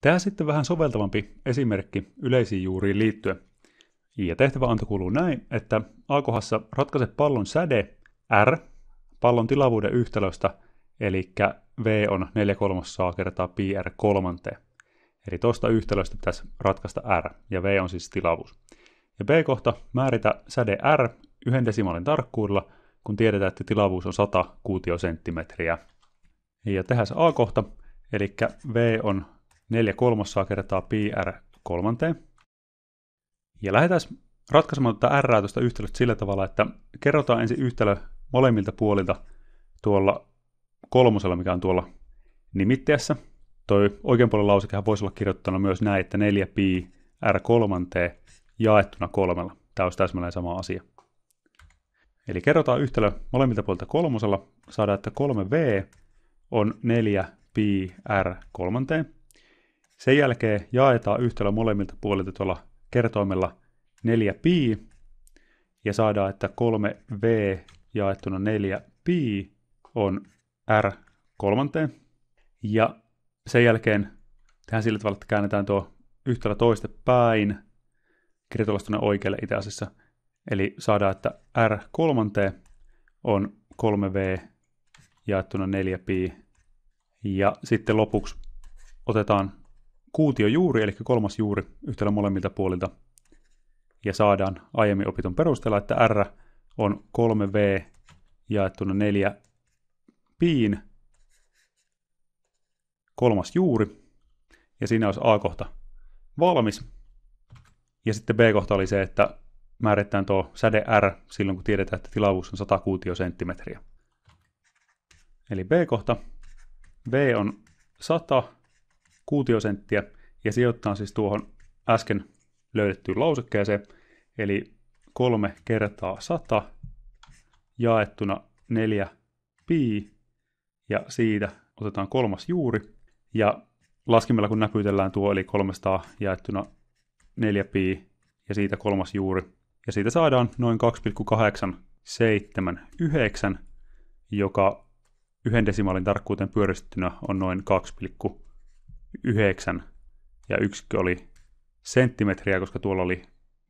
Tämä sitten vähän soveltavampi esimerkki yleisiin juuriin liittyen. Ja tehtäväanto kuuluu näin, että alkohassa ratkaise pallon säde R pallon tilavuuden yhtälöstä, eli V on 4 kolmosaa kertaa pi R kolmanteen. Eli tuosta yhtälöstä pitäisi ratkaista R, ja V on siis tilavuus. Ja B-kohta määritä säde R yhden desimaalin tarkkuudella, kun tiedetään, että tilavuus on 100 kuutiosenttimetriä. Ja tehdään se A-kohta, eli V on 4 kolmossaa kertaa pi r kolmanteen. Ja lähdetään ratkaisemaan tätä r tuosta yhtälöstä sillä tavalla, että kerrotaan ensin yhtälö molemmilta puolilta tuolla kolmosella, mikä on tuolla nimittäjässä. Toi oikean puolen lausekehän voisi olla kirjoittanut myös näin, että 4 pi r kolmanteen jaettuna kolmella. Tämä olisi täsmälleen sama asia. Eli kerrotaan yhtälö molemmilta puolilta kolmosella. Saadaan, että 3v on 4 pi r kolmanteen. Sen jälkeen jaetaan yhtälö molemmilta puolilta tuolla kertoimella 4 pi ja saadaan, että 3v jaettuna 4 pi on r kolmanteen. Ja sen jälkeen tehdään sillä tavalla, että käännetään tuo yhtälö toiste päin kirjoitellaan tuonne oikealle itse asiassa. Eli saadaan, että r kolmanteen on 3v jaettuna 4 pi. Ja sitten lopuksi otetaan juuri eli kolmas juuri yhtälö molemmilta puolilta. Ja saadaan aiemmin opitun perusteella, että R on 3V jaettuna 4 piin kolmas juuri. Ja siinä olisi A-kohta valmis. Ja sitten B-kohta oli se, että määritetään tuo säde R silloin, kun tiedetään, että tilavuus on 100 kuutiosenttimetriä. Eli B-kohta. V on 100 kuutiosenttiä ja sijoittaa siis tuohon äsken löydettyyn lausekkeeseen, eli kolme kertaa 100 jaettuna 4 pi ja siitä otetaan kolmas juuri ja laskimella kun näkytellään tuo eli 300 jaettuna 4 pi ja siitä kolmas juuri ja siitä saadaan noin 2,879 joka yhden desimaalin tarkkuuteen pyöristettynä on noin yhdeksän ja yksikkö oli senttimetriä, koska tuolla oli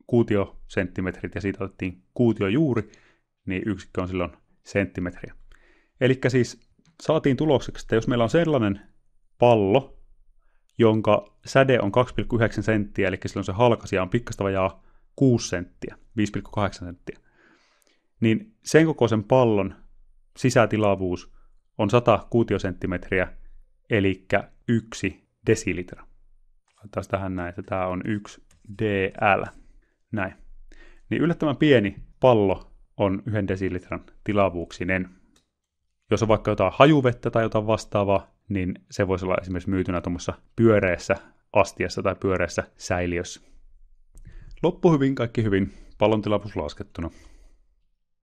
kuutio senttimetrit ja siitä otettiin juuri, niin yksikkö on silloin senttimetriä. Eli siis saatiin tulokseksi, että jos meillä on sellainen pallo, jonka säde on 2,9 senttiä, eli silloin se halkasia on pikkasta vajaa 6 senttiä, 5,8 senttiä, niin sen kokoisen pallon sisätilavuus on 100 kuutiosenttimetriä, eli yksi desilitra. Laitetaan tähän näin, että tämä on 1 dl. Näin. Niin yllättävän pieni pallo on yhden desilitran tilavuuksinen. Jos on vaikka jotain hajuvettä tai jotain vastaavaa, niin se voisi olla esimerkiksi myytynä tuommoisessa pyöreässä astiassa tai pyöreässä säiliössä. Loppu hyvin, kaikki hyvin, pallon tilavuus laskettuna.